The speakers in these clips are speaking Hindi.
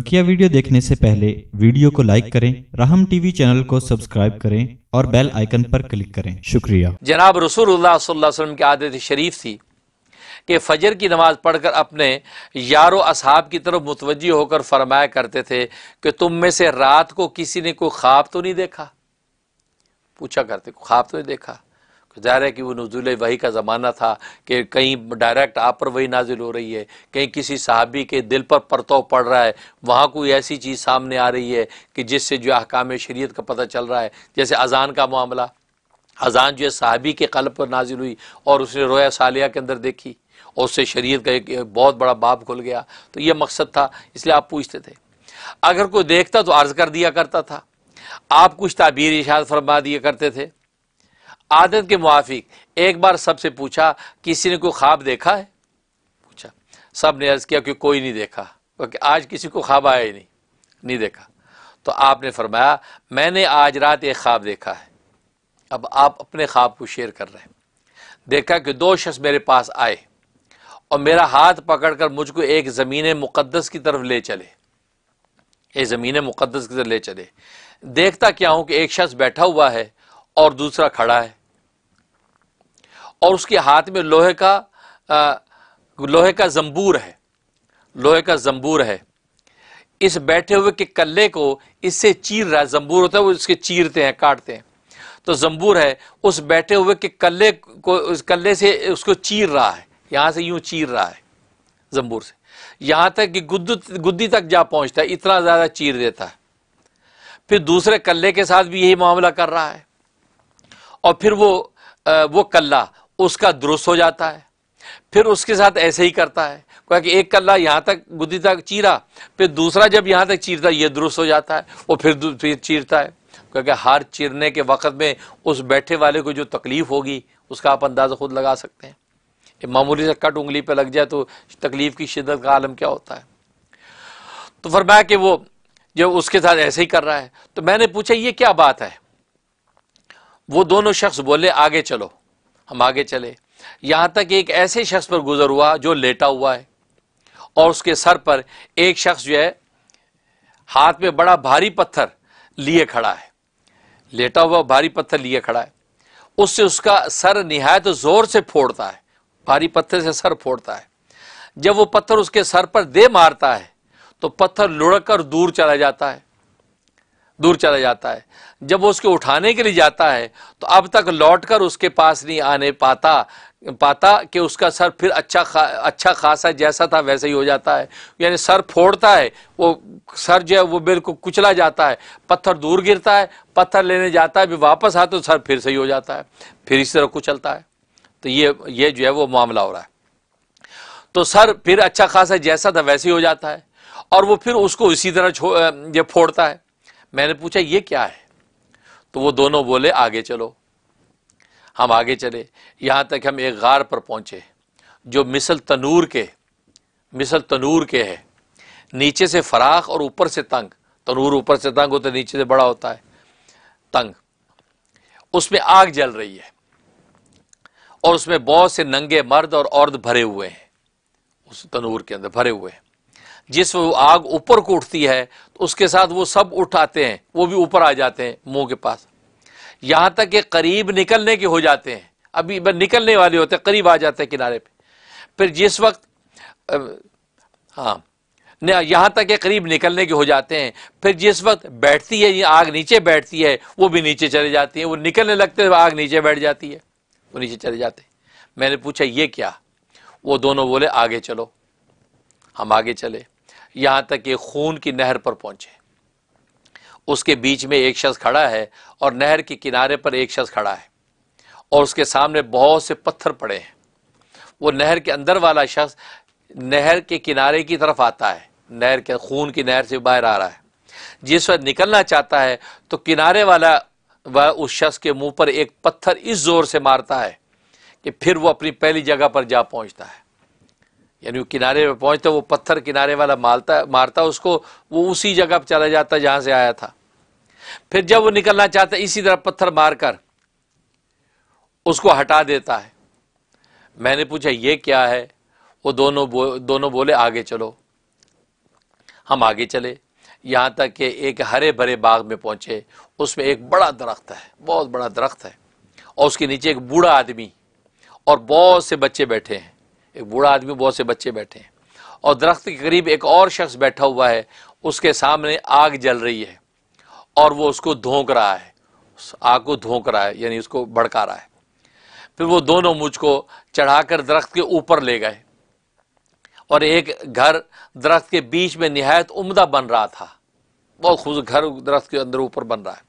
बकिया वीडियो देखने से पहले वीडियो को लाइक करें रहम टीवी चैनल को सब्सक्राइब करें और बेल आइकन पर क्लिक करें शुक्रिया जनाब रसूलुल्लाह की आदत शरीफ थी कि फजर की नमाज पढ़कर अपने यारो असहाब की तरफ मुतवजी होकर फरमाया करते थे कि तुम में से रात को किसी ने कोई ख्वाब तो नहीं देखा पूछा करते ख्वाब तो नहीं देखा ज़ाहिर है कि वो नजूल वही का ज़माना था कि कहीं डायरेक्ट आप पर वही नाजिल हो रही है कहीं किसी सहाबी के दिल पर परतव पड़ रहा है वहाँ कोई ऐसी चीज़ सामने आ रही है कि जिससे जो अहकाम शरीयत का पता चल रहा है जैसे अजान का मामला अजान जो है सहाबी के कल पर नाजिल हुई और उसने रोया सालिया के अंदर देखी और उससे शरीयत का एक बहुत बड़ा बाप खुल गया तो ये मकसद था इसलिए आप पूछते थे अगर कोई देखता तो अर्ज़ कर दिया करता था आप कुछ ताबीर इशाद फरमा दिया करते थे आदत के मुआफिक एक बार सबसे पूछा किसी ने कोई ख्वाब देखा है पूछा सब ने अर्ज़ किया कि कोई नहीं देखा क्योंकि आज किसी को ख्वाब आया ही नहीं नहीं देखा तो आपने फरमाया मैंने आज रात एक ख्वाब देखा है अब आप अपने ख्वाब को शेयर कर रहे हैं देखा कि दो शख्स मेरे पास आए और मेरा हाथ पकड़ कर मुझको एक ज़मीन मुक़दस की तरफ ले चले एक ज़मीन मुक़दस की तरफ ले चले देखता क्या हूँ कि एक शख्स बैठा हुआ है और दूसरा खड़ा है और उसके हाथ में लोहे का आ, लोहे का जंबूर है लोहे का जंबूर है इस बैठे हुए के कल्ले को इससे चीर रहा है जंबूर होता है वो इसके चीरते हैं काटते हैं तो जंबूर है उस बैठे हुए के कल्ले को उस कल्ले से उसको चीर रहा है यहाँ से यूं चीर रहा है जंबूर से यहाँ तक कि गुद्दू गुद्दी तक जा पहुंचता है इतना ज़्यादा चीर देता है फिर दूसरे कल्ले के साथ भी यही मामला कर रहा है और फिर वो आ, वो कल्ला उसका दुरुस्त हो जाता है फिर उसके साथ ऐसे ही करता है क्या कि एक कल्ला यहाँ तक गुद्दी तक चीरा फिर दूसरा जब यहाँ तक चीरता यह ये दुरुस्त हो जाता है और फिर फिर चीरता है क्योंकि हार चीरने के वक़्त में उस बैठे वाले को जो तकलीफ़ होगी उसका आप अंदाज़ा खुद लगा सकते हैं मामूली से कट उंगली पर लग जाए तो तकलीफ़ की शिदत का आलम क्या होता है तो फरमाया कि वो जब उसके साथ ऐसे ही कर रहा है तो मैंने पूछा ये क्या बात है वो दोनों शख्स बोले आगे चलो हम आगे चले यहां तक एक ऐसे शख्स पर गुजर हुआ जो लेटा हुआ है और उसके सर पर एक शख्स जो है हाथ में बड़ा भारी पत्थर लिए खड़ा है लेटा हुआ भारी पत्थर लिए खड़ा है उससे उसका सर निहायत ज़ोर से फोड़ता है भारी पत्थर से सर फोड़ता है जब वो पत्थर उसके सर पर दे मारता है तो पत्थर लुढ़क कर दूर चला जाता है दूर चला जाता है जब वो उसके उठाने के लिए जाता है तो अब तक लौट कर उसके पास नहीं आने पाता पाता कि उसका सर फिर अच्छा खा अच्छा खासा जैसा था वैसे ही हो जाता है यानी सर फोड़ता है वो सर जो है वो बिल्कुल कुचला जाता है पत्थर दूर गिरता है पत्थर लेने जाता है भी वापस आता तो सर फिर सही हो जाता है फिर इसी तरह कुचलता है तो ये ये जो है वो मामला हो रहा है तो सर फिर अच्छा खासा जैसा था वैसे ही हो जाता है और वो फिर उसको इसी तरह ये फोड़ता है मैंने पूछा ये क्या है तो वो दोनों बोले आगे चलो हम आगे चले यहाँ तक हम एक गार पर पहुँचे जो मिसल तनूर के मिसल तनूर के है नीचे से फराख और ऊपर से तंग तनूर ऊपर से तंग होता है नीचे से बड़ा होता है तंग उसमें आग जल रही है और उसमें बहुत से नंगे मर्द और औरत भरे हुए हैं उस तनूर के अंदर भरे हुए हैं जिस वो आग ऊपर को उठती है तो उसके साथ वो सब उठाते हैं वो भी ऊपर आ जाते हैं मुंह के पास यहाँ तक ये करीब निकलने के हो जाते हैं अभी निकलने वाले होते हैं करीब आ जाते हैं किनारे पे फिर जिस वक्त हाँ यहाँ तक के करीब निकलने के हो जाते हैं फिर जिस वक्त बैठती है ये आग नीचे बैठती है वो भी नीचे चले जाती है वो निकलने लगते हैं आग नीचे बैठ जाती है वो नीचे चले जाते हैं मैंने पूछा ये क्या वो दोनों बोले आगे चलो हम आगे चले यहाँ तक ये खून की नहर पर पहुँचे उसके बीच में एक शख्स खड़ा है और नहर के किनारे पर एक शख्स खड़ा है और उसके सामने बहुत से पत्थर पड़े हैं वो नहर के अंदर वाला शख्स नहर के किनारे की तरफ आता है नहर के खून की नहर से बाहर आ रहा है जिस वक्त निकलना चाहता है तो किनारे वाला वह उस शख्स के मुंह पर एक पत्थर इस जोर से मारता है कि फिर वो अपनी पहली जगह पर जा पहुंचता है यानी वो किनारे पर पहुंचता वो पत्थर किनारे वाला मालता मारता उसको वो उसी जगह पर चला जाता जहां से आया था फिर जब वो निकलना चाहता इसी तरह पत्थर मारकर उसको हटा देता है मैंने पूछा ये क्या है वो दोनों बो, दोनों बोले आगे चलो हम आगे चले यहाँ तक कि एक हरे भरे बाग में पहुंचे उसमें एक बड़ा दरख्त है बहुत बड़ा दरख्त है और उसके नीचे एक बूढ़ा आदमी और बहुत से बच्चे बैठे हैं एक बूढ़ा आदमी बहुत से बच्चे बैठे हैं और दरख्त के करीब एक और शख्स बैठा हुआ है उसके सामने आग जल रही है और वो उसको धोंक रहा है आग को धोंक रहा है यानी उसको भड़का रहा है फिर वो दोनों मुझको चढ़ाकर दरख्त के ऊपर ले गए और एक घर दरख्त के बीच में नहायत उमदा बन रहा था बहुत खूब घर दरख्त के अंदर ऊपर बन रहा है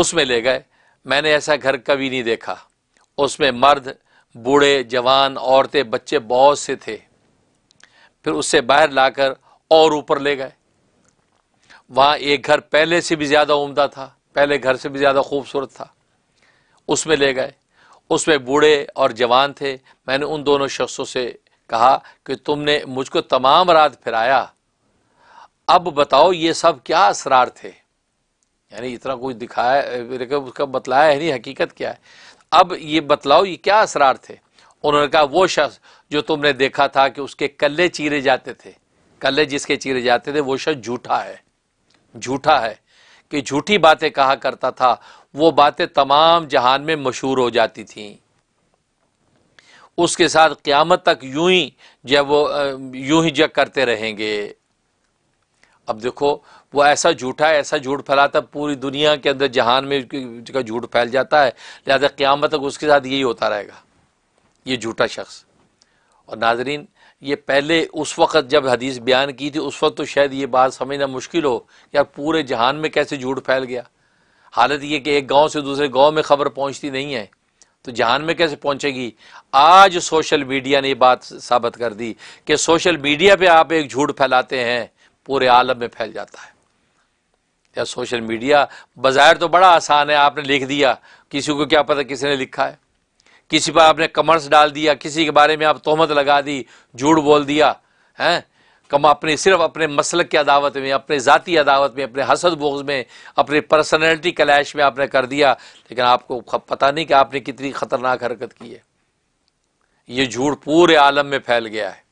उसमें ले गए मैंने ऐसा घर कभी नहीं देखा उसमें मर्द बूढ़े जवान औरतें बच्चे बहुत से थे फिर उससे बाहर लाकर और ऊपर ले गए वहाँ एक घर पहले से भी ज़्यादा उम्दा था पहले घर से भी ज़्यादा खूबसूरत था उसमें ले गए उसमें बूढ़े और जवान थे मैंने उन दोनों शख्सों से कहा कि तुमने मुझको तमाम रात फिराया अब बताओ ये सब क्या असरार थे यानी इतना कुछ दिखाया उसका बतलाया है नहीं हकीकत क्या है अब ये बतलाओ ये क्या असरार थे उन्होंने कहा वो शख्स जो तुमने देखा था कि उसके कल्ले चीरे जाते थे कल्ले जिसके चीरे जाते थे वो शख्स झूठा है झूठा है कि झूठी बातें कहा करता था वो बातें तमाम जहान में मशहूर हो जाती थीं उसके साथ क़्यामत तक यूं ही जब वो यूं ही जग करते रहेंगे अब देखो वो ऐसा झूठा है ऐसा झूठ फैलाता पूरी दुनिया के अंदर जहान में का झूठ फैल जाता है लिहाजा क़्यामत तक उसके साथ यही होता रहेगा ये झूठा शख्स और नाजरीन ये पहले उस वक़्त जब हदीस बयान की थी उस वक्त तो शायद ये बात समझना मुश्किल हो यार पूरे जहान में कैसे झूठ फैल गया हालत ये कि एक गांव से दूसरे गांव में खबर पहुंचती नहीं है तो जहान में कैसे पहुंचेगी आज सोशल मीडिया ने ये बात साबित कर दी कि सोशल मीडिया पे आप एक झूठ फैलाते हैं पूरे आलम में फैल जाता है या सोशल मीडिया बाजायर तो बड़ा आसान है आपने लिख दिया किसी को क्या पता किसी ने लिखा है किसी पर आपने कमर्स डाल दिया किसी के बारे में आप तोहमत लगा दी झूठ बोल दिया हैं कम अपने सिर्फ अपने मसल की अदावत में अपने ज़ाती अदावत में अपने हसद बोज में अपने पर्सनैलिटी कलैश में आपने कर दिया लेकिन आपको पता नहीं कि आपने कितनी ख़तरनाक हरकत की है ये झूठ पूरे आलम में फैल गया है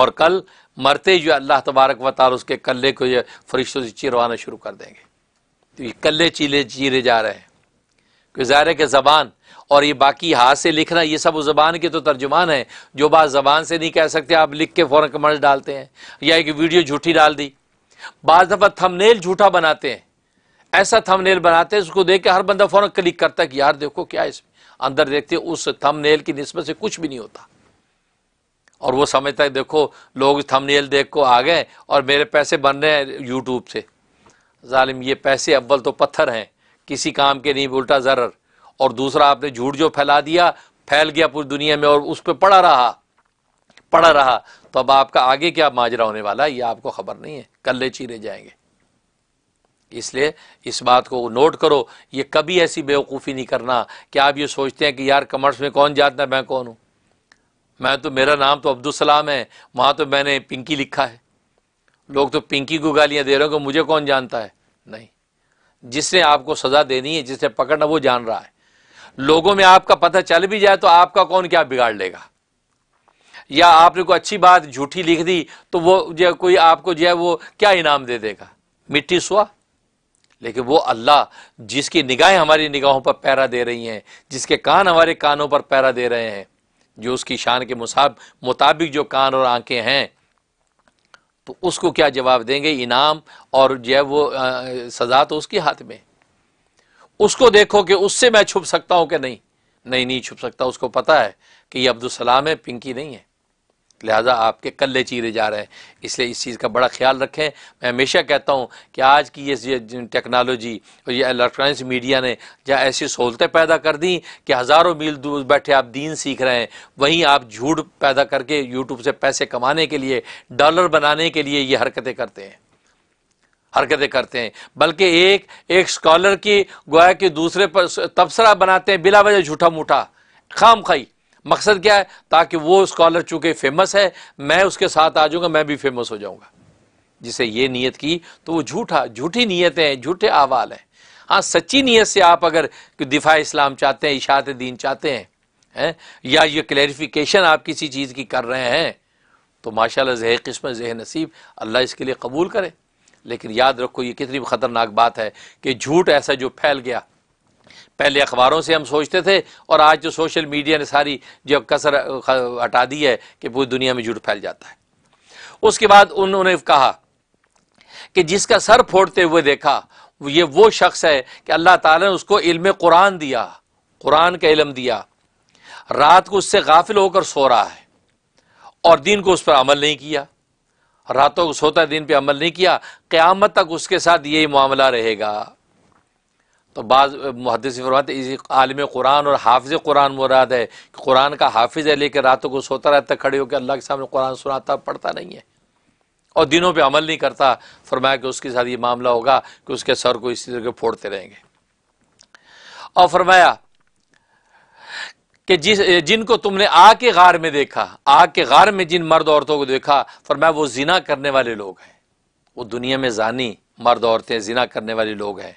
और कल मरते जो अल्लाह तबारक व उसके कल्ले को ये फरिश्तों से चिरवाना शुरू कर देंगे तो ये कल्ले चीले चीरे जा रहे हैं क्योंकि ज़ाहिर है कि ज़बान और ये बाकी हाथ से लिखना ये सब उस ज़बान के तो तर्जुमान है जो बात ज़बान से नहीं कह सकते आप लिख के फ़ौर कमेंट डालते हैं या एक वीडियो झूठी डाल दी बाज़ दफ़ा थमनेल झूठा बनाते हैं ऐसा थमनेल बनाते हैं उसको देख के हर बंदा फौरन क्लिक करता है कि यार देखो क्या इसमें अंदर देखते उस थमनेल की नस्बत से कुछ भी नहीं होता और वो समझता है देखो लोग थंबनेल देख को आ गए और मेरे पैसे बन रहे हैं यूट्यूब से ालिम ये पैसे अव्वल तो पत्थर हैं किसी काम के नहीं उल्टा ज़र्र और दूसरा आपने झूठ जो फैला दिया फैल गया पूरी दुनिया में और उस पर पड़ा रहा पड़ा रहा तो अब आपका आगे क्या माजरा होने वाला है ये आपको खबर नहीं है कल चीरे जाएंगे इसलिए इस बात को नोट करो ये कभी ऐसी बेवकूफ़ी नहीं करना कि आप ये सोचते हैं कि यार कमर्स में कौन जाता मैं कौन हूँ मैं तो मेरा नाम तो सलाम है वहां तो मैंने पिंकी लिखा है लोग तो पिंकी को गालियाँ दे रहे हो मुझे कौन जानता है नहीं जिसने आपको सज़ा देनी है जिसने पकड़ना वो जान रहा है लोगों में आपका पता चल भी जाए तो आपका कौन क्या बिगाड़ लेगा या आपने कोई अच्छी बात झूठी लिख दी तो वो जो कोई आपको जो है वो क्या इनाम दे देगा मिट्टी सुआ लेकिन वो अल्लाह जिसकी निगाहें हमारी निगाहों पर पैरा दे रही हैं जिसके कान हमारे कानों पर पैरा दे रहे हैं जो उसकी शान के मुसाब मुताबिक जो कान और आंखें हैं तो उसको क्या जवाब देंगे इनाम और जो है वो आ, सज़ा तो उसके हाथ में उसको देखो कि उससे मैं छुप सकता हूँ कि नहीं नहीं नहीं छुप सकता उसको पता है कि ये अब्दुलसलाम है पिंकी नहीं है लिहाजा आपके कल्ले चीरे जा रहे हैं इसलिए इस चीज़ का बड़ा ख्याल रखें मैं हमेशा कहता हूँ कि आज की ये टेक्नोलॉजी और ये इलेक्ट्रॉनिक्स मीडिया ने जहाँ ऐसी सहूलतें पैदा कर दी कि हज़ारों मील दूर बैठे आप दीन सीख रहे हैं वहीं आप झूठ पैदा करके यूट्यूब से पैसे कमाने के लिए डॉलर बनाने के लिए ये हरकतें करते हैं हरकतें करते हैं बल्कि एक एक स्कॉलर की गोया के दूसरे पर तबसरा बनाते हैं बिला वजह झूठा मूठा खाम खाई मकसद क्या है ताकि वो स्कॉलर चूँकि फेमस है मैं उसके साथ आ जाऊँगा मैं भी फेमस हो जाऊँगा जिसे ये नीयत की तो वो झूठा झूठी नीयतें हैं झूठे आवाल हैं हाँ सच्ची नीयत से आप अगर दिफा इस्लाम चाहते हैं इशात दीन चाहते हैं है? या ये क्लैरिफिकेशन आप किसी चीज़ की कर रहे हैं तो माशाल्लाह जह किस्म जह नसीब अल्लाह इसके लिए कबूल करे लेकिन याद रखो ये कितनी ख़तरनाक बात है कि झूठ ऐसा जो फैल गया पहले अखबारों से हम सोचते थे और आज जो सोशल मीडिया ने सारी जो कसर हटा दी है कि पूरी दुनिया में झूठ फैल जाता है उसके बाद उन्होंने कहा कि जिसका सर फोड़ते हुए देखा ये वो शख्स है कि अल्लाह ताला ने उसको इल्म कुरान दिया कुरान का इलम दिया रात को उससे गाफिल होकर सो रहा है और दिन को उस पर अमल नहीं किया रातों को सोता दिन पे अमल नहीं किया क़्यामत तक उसके साथ यही मामला रहेगा तो बाद मुहदस फरमाते इसी आलम कुरान और हाफिज़ कुरान मुराद है कि कुरान का हाफिज़ है लेकिन रातों को सोता रहता खड़े होकर अल्लाह के सामने कुरान सुनाता पढ़ता नहीं है और दिनों पे अमल नहीं करता फरमाया कि उसके साथ ये मामला होगा कि उसके सर को इसी तरह फोड़ते रहेंगे और फरमाया कि जिस जिनको तुमने आग के गार में देखा आग के गार में जिन मर्द औरतों को देखा फरमाया वो जिना करने वाले लोग हैं वो दुनिया में जानी मर्द औरतें जिना करने वाले लोग हैं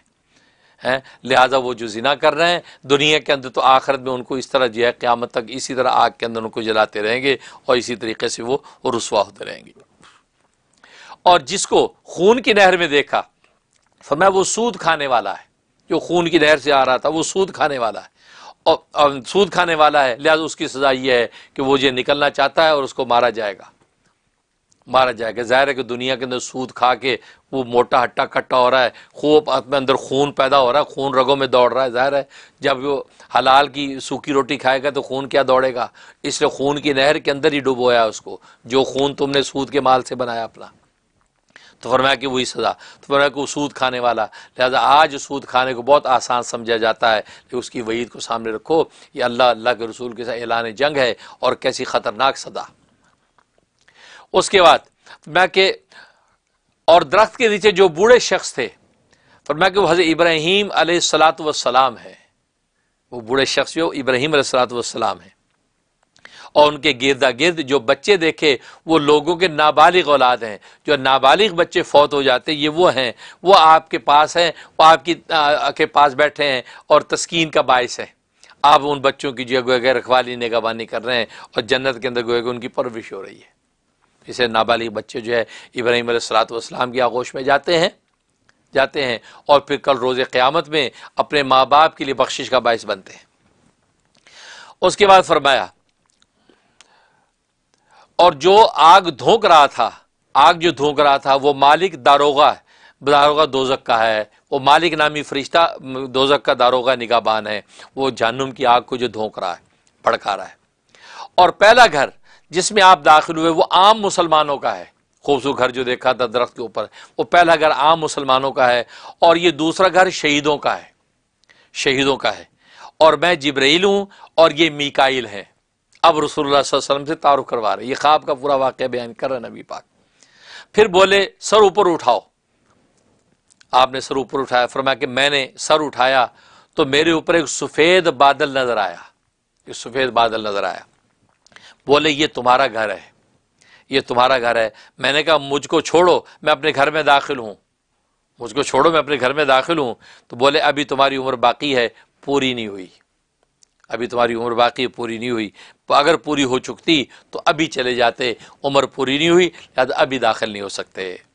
हैं लिहाजा वो जो जिना कर रहे हैं दुनिया के अंदर तो आखिरत में उनको इस तरह जो है क़्यामत तक इसी तरह आग के अंदर उनको जलाते रहेंगे और इसी तरीके से वो रसुआ होते रहेंगे और जिसको खून की नहर में देखा फरमाया वो सूद खाने वाला है जो खून की नहर से आ रहा था वो सूद खाने वाला है और, और सूद खाने वाला है लिहाजा उसकी सज़ा यह है कि वो ये निकलना चाहता है और उसको मारा जाएगा मारा जाएगा जाहिर है कि दुनिया के अंदर सूद खा के वो मोटा हट्टा कट्टा हो रहा है खूब अपने अंदर खून पैदा हो रहा है खून रगों में दौड़ रहा है जाहिर है जब वो हलाल की सूखी रोटी खाएगा तो खून क्या दौड़ेगा इसलिए खून की नहर के अंदर ही डुबोया उसको जो खून तुमने सूद के माल से बनाया अपना तो फरमाया कि वही सज़ा तो फरमाया कि वो सूद खाने वाला लिहाजा आज सूद खाने को बहुत आसान समझा जाता है कि उसकी वईद को सामने रखो ये अल्लाह अल्लाह के रसूल के साथ ऐलान जंग है और कैसी ख़तरनाक सदा उसके बाद मैं के और दरख्त के नीचे जो बूढ़े शख्स थे पर मैं वो हज़रत इब्राहीम सलात वसलाम है वो बूढ़े शख्स जो इब्राहीम सलात वसलाम है और उनके गिरदा गिर्द जो बच्चे देखे वो लोगों के नाबालिग औलाद हैं जो नाबालिग बच्चे फौत हो जाते ये वो हैं वो आपके पास हैं वो आपकी आ, के पास बैठे हैं और तस्कीन का बायस है आप उन बच्चों की जो गोया रखवाली नेगाबानी कर रहे हैं और जन्नत के अंदर गोया उनकी परविश हो रही है इसे नाबालिग बच्चे जो है इब्राहिम सलातम की आगोश में जाते हैं जाते हैं और फिर कल रोज़ क़्यामत में अपने माँ बाप के लिए बख्शिश का बायस बनते हैं उसके बाद फरमाया और जो आग धोंक रहा था आग जो धोंक रहा था वो मालिक दारोगा दारोगा दोजक का है वो मालिक नामी फरिश्ता दोजक का दारोगा निगाबान है वो जानुम की आग को जो धोंक रहा है भड़का रहा है और पहला घर जिसमें आप दाखिल हुए वो आम मुसलमानों का है खूबसूरत घर जो देखा था दरख्त के ऊपर वो पहला घर आम मुसलमानों का है और ये दूसरा घर शहीदों का है शहीदों का है और मैं जिब्रैल हूँ और ये मिकाइल है अब रसोल्ला वसम से तारुफ करवा रहे ये ख्वाब का पूरा वाक़ बयान कर रहे नबी पाक फिर बोले सर ऊपर उठाओ आपने सर ऊपर उठाया फरमाया कि मैंने सर उठाया तो मेरे ऊपर एक सफ़ेद बादल नज़र आया एक सफ़ेद बादल नज़र आया बोले ये तुम्हारा घर है ये तुम्हारा घर है मैंने कहा मुझको छोड़ो मैं अपने घर में दाखिल हूँ मुझको छोड़ो मैं अपने घर में दाखिल हूँ तो बोले अभी तुम्हारी उम्र बाकी है पूरी नहीं हुई अभी तुम्हारी उम्र बाकी पूरी नहीं हुई अगर पूरी हो चुकती तो अभी चले जाते उम्र पूरी नहीं हुई या तो अभी दाखिल नहीं हो सकते